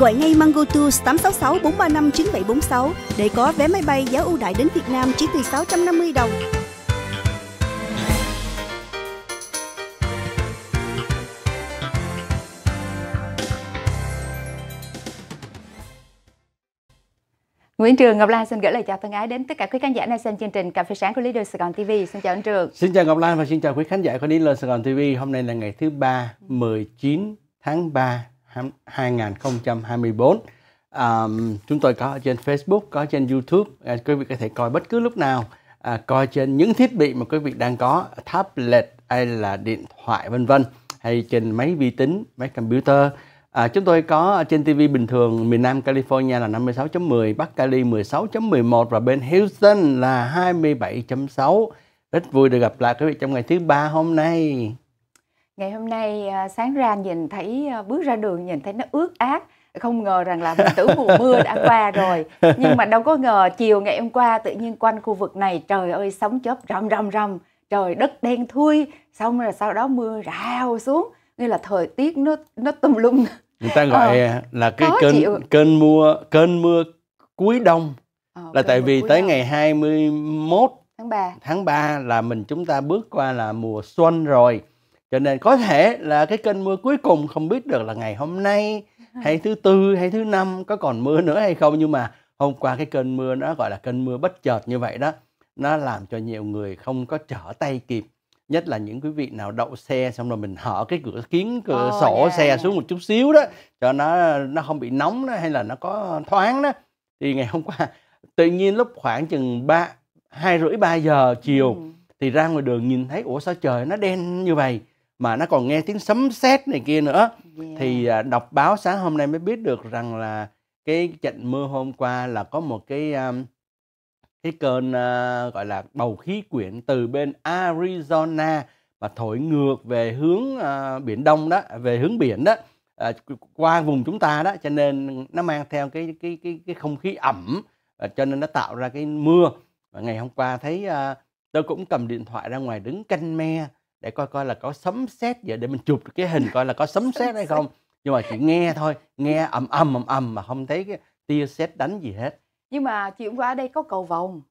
Gọi ngay Mango Tours 866 435 9746 để có vé máy bay giá ưu đại đến Việt Nam chỉ từ 650 đồng. Nguyễn Trường Ngọc Lan xin gửi lời chào thân ái đến tất cả quý khán giả đang xem chương trình Cà phê sáng của Leader Sài Gòn TV. Xin chào anh Trường. Xin chào Ngọc Lan và xin chào quý khán giả của Leader Sài Gòn TV. Hôm nay là ngày thứ ba, 19 tháng 3 2024 um, chúng tôi có trên Facebook có trên YouTube à, quý vị có thể coi bất cứ lúc nào à, coi trên những thiết bị mà quý vị đang có tablet hay là điện thoại vân vân hay trên máy vi tính máy computer À, chúng tôi có trên TV bình thường miền Nam California là 56.10, Bắc Cali 16.11 và bên Houston là 27.6. Rất vui được gặp lại quý vị trong ngày thứ ba hôm nay ngày hôm nay à, sáng ra nhìn thấy à, bước ra đường nhìn thấy nó ướt át không ngờ rằng là mình tưởng mùa mưa đã qua rồi nhưng mà đâu có ngờ chiều ngày hôm qua tự nhiên quanh khu vực này trời ơi sóng chớp rầm rầm rầm trời đất đen thui xong rồi sau đó mưa rào xuống như là thời tiết nó nó tùm lum người ta gọi ờ, là cái cơn chịu. cơn mưa cơn mưa cuối đông ờ, là tại vì tới đông. ngày 21 tháng 3 tháng 3 là mình chúng ta bước qua là mùa xuân rồi cho nên có thể là cái cơn mưa cuối cùng không biết được là ngày hôm nay hay thứ tư hay thứ năm có còn mưa nữa hay không nhưng mà hôm qua cái cơn mưa nó gọi là cơn mưa bất chợt như vậy đó nó làm cho nhiều người không có trở tay kịp nhất là những quý vị nào đậu xe xong rồi mình hở cái cửa kiến cửa oh, sổ yeah, dạ, xe dạ. xuống một chút xíu đó cho nó nó không bị nóng đó hay là nó có thoáng đó thì ngày hôm qua tự nhiên lúc khoảng chừng ba hai rưỡi ba giờ chiều ừ. thì ra ngoài đường nhìn thấy ủa sao trời nó đen như vậy mà nó còn nghe tiếng sấm sét này kia nữa yeah. Dạ. thì à, đọc báo sáng hôm nay mới biết được rằng là cái trận mưa hôm qua là có một cái um, cái cơn uh, gọi là bầu khí quyển từ bên Arizona mà thổi ngược về hướng uh, biển đông đó về hướng biển đó uh, qua vùng chúng ta đó cho nên nó mang theo cái cái cái cái không khí ẩm uh, cho nên nó tạo ra cái mưa và ngày hôm qua thấy uh, tôi cũng cầm điện thoại ra ngoài đứng canh me để coi coi là có sấm sét vậy để mình chụp cái hình coi là có sấm sét hay không nhưng mà chị nghe thôi nghe ầm ầm ầm ầm mà không thấy cái tia sét đánh gì hết nhưng mà chị hôm qua đây có cầu vồng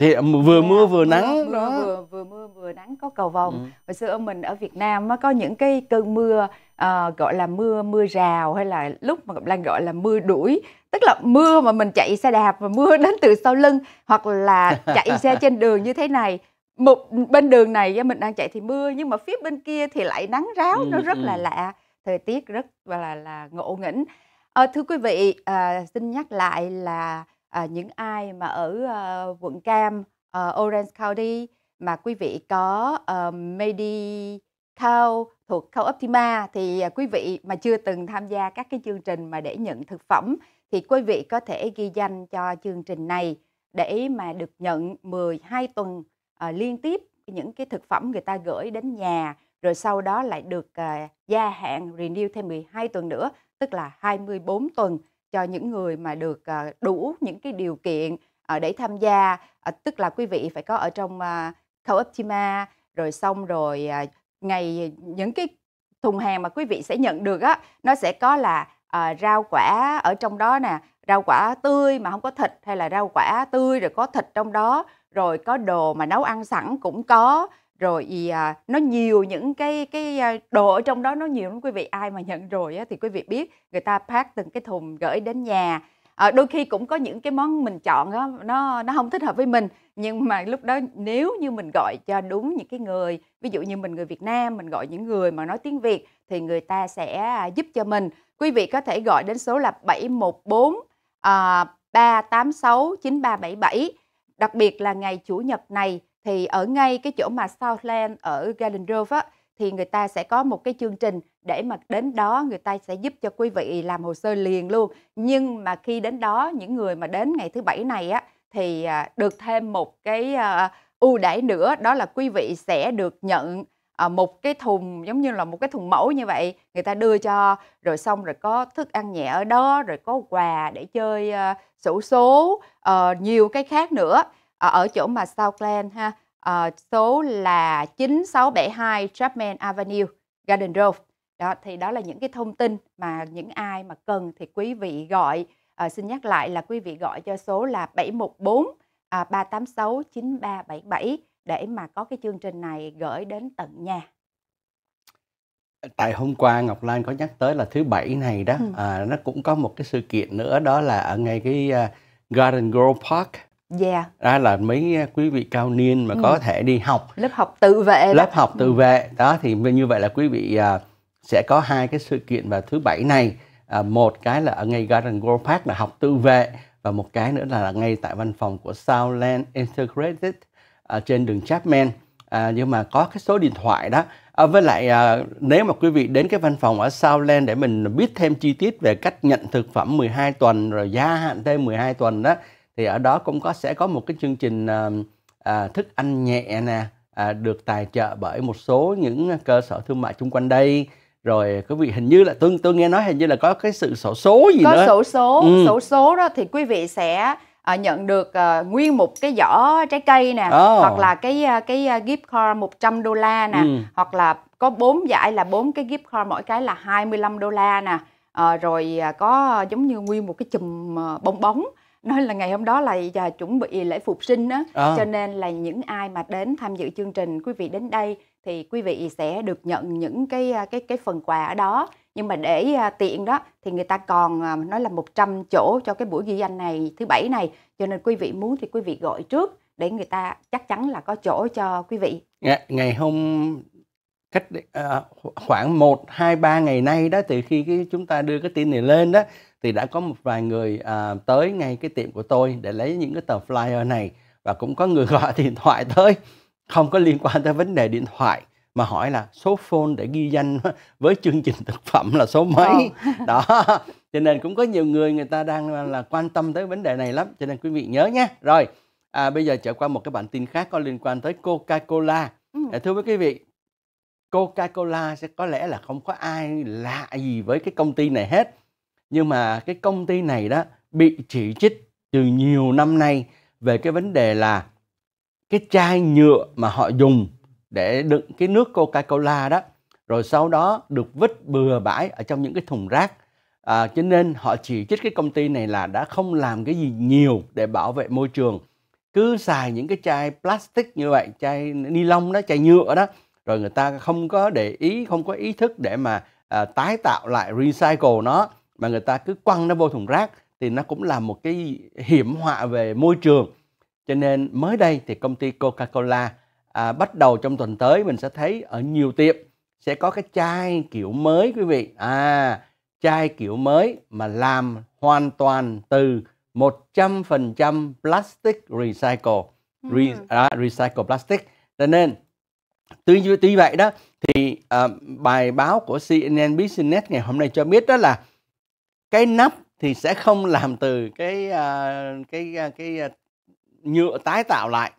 thì à, vừa mưa vừa dạ, nắng mưa, đó vừa, vừa mưa vừa nắng có cầu vồng ừ. hồi xưa mình ở Việt Nam có những cái cơn mưa uh, gọi là mưa mưa rào hay là lúc mà Lan gọi là mưa đuổi tức là mưa mà mình chạy xe đạp và mưa đến từ sau lưng hoặc là chạy xe trên đường như thế này một bên đường này mình đang chạy thì mưa nhưng mà phía bên kia thì lại nắng ráo ừ, nó rất ừ. là lạ thời tiết rất là là ngộ nghĩnh à, thưa quý vị à, xin nhắc lại là à, những ai mà ở à, quận cam à, orange county mà quý vị có uh, Medical thuộc Cao Optima thì uh, quý vị mà chưa từng tham gia các cái chương trình mà để nhận thực phẩm thì quý vị có thể ghi danh cho chương trình này để mà được nhận 12 tuần à, liên tiếp những cái thực phẩm người ta gửi đến nhà rồi sau đó lại được à, gia hạn renew thêm 12 tuần nữa, tức là 24 tuần cho những người mà được à, đủ những cái điều kiện à, để tham gia, à, tức là quý vị phải có ở trong à, Cooptima rồi xong rồi à, ngày những cái thùng hàng mà quý vị sẽ nhận được á nó sẽ có là à, rau quả ở trong đó nè rau quả tươi mà không có thịt hay là rau quả tươi rồi có thịt trong đó rồi có đồ mà nấu ăn sẵn cũng có rồi thì à, nó nhiều những cái cái à, đồ ở trong đó nó nhiều lắm quý vị ai mà nhận rồi á, thì quý vị biết người ta phát từng cái thùng gửi đến nhà à, đôi khi cũng có những cái món mình chọn đó, nó nó không thích hợp với mình nhưng mà lúc đó nếu như mình gọi cho đúng những cái người ví dụ như mình người Việt Nam mình gọi những người mà nói tiếng Việt thì người ta sẽ à, giúp cho mình quý vị có thể gọi đến số là 714 à, 386 9377 Đặc biệt là ngày Chủ nhật này thì ở ngay cái chỗ mà Southland ở Garden Grove á, thì người ta sẽ có một cái chương trình để mà đến đó người ta sẽ giúp cho quý vị làm hồ sơ liền luôn. Nhưng mà khi đến đó những người mà đến ngày thứ bảy này á thì à, được thêm một cái à, ưu đãi nữa đó là quý vị sẽ được nhận Ờ, một cái thùng giống như là một cái thùng mẫu như vậy người ta đưa cho rồi xong rồi có thức ăn nhẹ ở đó rồi có quà để chơi uh, ờ, sổ số uh, nhiều cái khác nữa uh, ở chỗ mà Southland ha uh, số là 9672 Chapman Avenue Garden Grove đó thì đó là những cái thông tin mà những ai mà cần thì quý vị gọi uh, xin nhắc lại là quý vị gọi cho số là 714 uh, 386 9377 để mà có cái chương trình này gửi đến tận nhà tại hôm qua ngọc lan có nhắc tới là thứ bảy này đó ừ. à, nó cũng có một cái sự kiện nữa đó là ở ngay cái à, garden grove park Yeah. Đó là mấy à, quý vị cao niên mà ừ. có thể đi học lớp học tự vệ lớp học tự ừ. vệ đó thì như vậy là quý vị à, sẽ có hai cái sự kiện vào thứ bảy này à, một cái là ở ngay Garden Grove Park là học tự vệ và một cái nữa là ngay tại văn phòng của Southland Integrated à, trên đường Chapman à, nhưng mà có cái số điện thoại đó à, với lại à, nếu mà quý vị đến cái văn phòng ở Southland để mình biết thêm chi tiết về cách nhận thực phẩm 12 tuần rồi gia hạn thêm 12 tuần đó thì ở đó cũng có sẽ có một cái chương trình à, à, thức ăn nhẹ nè à, được tài trợ bởi một số những cơ sở thương mại chung quanh đây rồi quý vị hình như là tôi tôi nghe nói hình như là có cái sự sổ số gì có nữa có sổ số ừ. sổ số đó thì quý vị sẽ à, nhận được à, nguyên một cái giỏ trái cây nè oh. hoặc là cái ờ, cái gift card 100 đô la nè ừ. hoặc là có bốn giải là bốn cái gift card mỗi cái là 25 đô la nè à, rồi có giống như nguyên một cái chùm bong bóng nói là ngày hôm đó là giờ chuẩn bị lễ phục sinh á à. cho nên là những ai mà đến tham dự chương trình quý vị đến đây thì quý vị sẽ được nhận những cái cái cái phần quà ở đó nhưng mà để à, tiện đó thì người ta còn à, nói là 100 chỗ cho cái buổi ghi danh này thứ bảy này cho nên quý vị muốn thì quý vị gọi trước để người ta chắc chắn là có chỗ cho quý vị dạ, ngày, hôm cách à, khoảng 1 2 3 ngày nay đó từ khi cái chúng ta đưa cái tin này lên đó thì đã có một vài người tới ngay cái tiệm của tôi để lấy những cái tờ flyer này và cũng có người gọi điện thoại tới không có liên quan tới vấn đề điện thoại mà hỏi là số phone để ghi danh với chương trình thực phẩm là số ờ. mấy oh. đó cho nên cũng có nhiều người người ta đang là quan tâm tới vấn đề này lắm cho nên quý vị nhớ nhé rồi à, bây giờ trở qua một cái bản tin khác có liên quan tới Coca Cola ừ. Dạ, thưa với quý vị Coca Cola sẽ có lẽ là không có ai lạ gì với cái công ty này hết nhưng mà cái công ty này đó bị chỉ trích từ nhiều năm nay về cái vấn đề là cái chai nhựa mà họ dùng để đựng cái nước Coca-Cola đó rồi sau đó được vứt bừa bãi ở trong những cái thùng rác à, cho nên họ chỉ trích cái công ty này là đã không làm cái gì nhiều để bảo vệ môi trường cứ xài những cái chai plastic như vậy chai ni lông đó chai nhựa đó rồi người ta không có để ý không có ý thức để mà à, tái tạo lại recycle nó mà người ta cứ quăng nó vô thùng rác thì nó cũng là một cái hiểm họa về môi trường cho nên mới đây thì công ty Coca-Cola à, bắt đầu trong tuần tới mình sẽ thấy ở nhiều tiệm sẽ có cái chai kiểu mới quý vị à chai kiểu mới mà làm hoàn toàn từ 100% plastic recycle ừ. Re, à, recycle plastic cho nên tuy tuy vậy đó thì à, bài báo của CNN Business ngày hôm nay cho biết đó là cái nắp thì sẽ không làm từ cái à, cái à, cái, cái à, nhựa tái tạo lại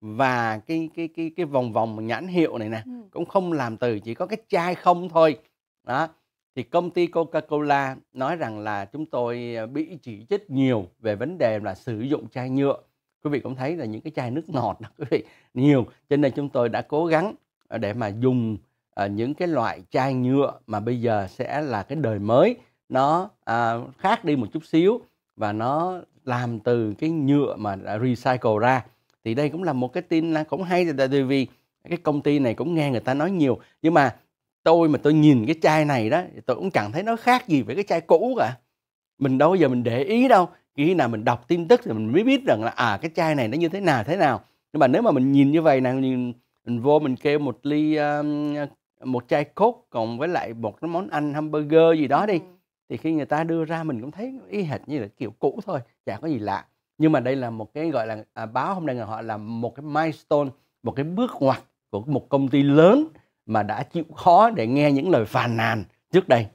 và cái cái cái cái vòng vòng nhãn hiệu này nè ừ. cũng không làm từ chỉ có cái chai không thôi đó thì công ty Coca-Cola nói rằng là chúng tôi à, bị chỉ trích nhiều về vấn đề là sử dụng chai nhựa quý vị cũng thấy là những cái chai nước ngọt đó, quý vị nhiều cho nên chúng tôi đã cố gắng à, để mà dùng à, những cái loại chai nhựa mà bây giờ sẽ là cái đời mới nó à, khác đi một chút xíu và nó làm từ cái nhựa mà đã recycle ra thì đây cũng là một cái tin là cũng hay tại vì cái công ty này cũng nghe người ta nói nhiều nhưng mà tôi mà tôi nhìn cái chai này đó tôi cũng chẳng thấy nó khác gì với cái chai cũ cả mình đâu giờ mình để ý đâu khi nào mình đọc tin tức thì mình mới biết rằng là à cái chai này nó như thế nào thế nào nhưng mà nếu mà mình nhìn như vậy nè mình, mình vô mình kêu một ly um, một chai cốt cộng với lại một cái món ăn hamburger gì đó đi ừ. thì khi người ta đưa ra mình cũng thấy y hệt như là kiểu cũ thôi chả có gì lạ nhưng mà đây là một cái gọi là à, báo hôm nay là họ làm một cái milestone một cái bước ngoặt của một công ty lớn mà đã chịu khó để nghe những lời phàn nàn trước đây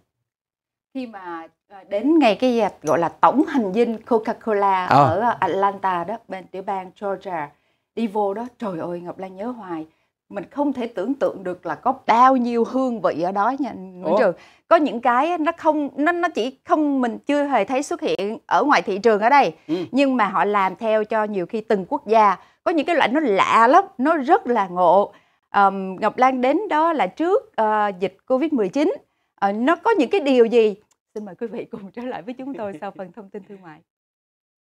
khi mà à, đến ngày cái à, gọi là tổng hành dinh Coca-Cola à. ở Atlanta đó bên tiểu bang Georgia đi vô đó trời ơi Ngọc Lan nhớ hoài mình không thể tưởng tượng được là có bao nhiêu hương vị ở đó nha Nguyễn Trường. Có những cái nó không nó nó chỉ không mình chưa hề thấy xuất hiện ở ngoài thị trường ở đây. Ừ. Nhưng mà họ làm theo cho nhiều khi từng quốc gia có những cái loại nó lạ lắm, nó rất là ngộ. Um, Ngọc Lan đến đó là trước uh, dịch Covid-19. Uh, ờ, nó có những cái điều gì? Xin mời quý vị cùng trở lại với chúng tôi sau phần thông tin thương mại.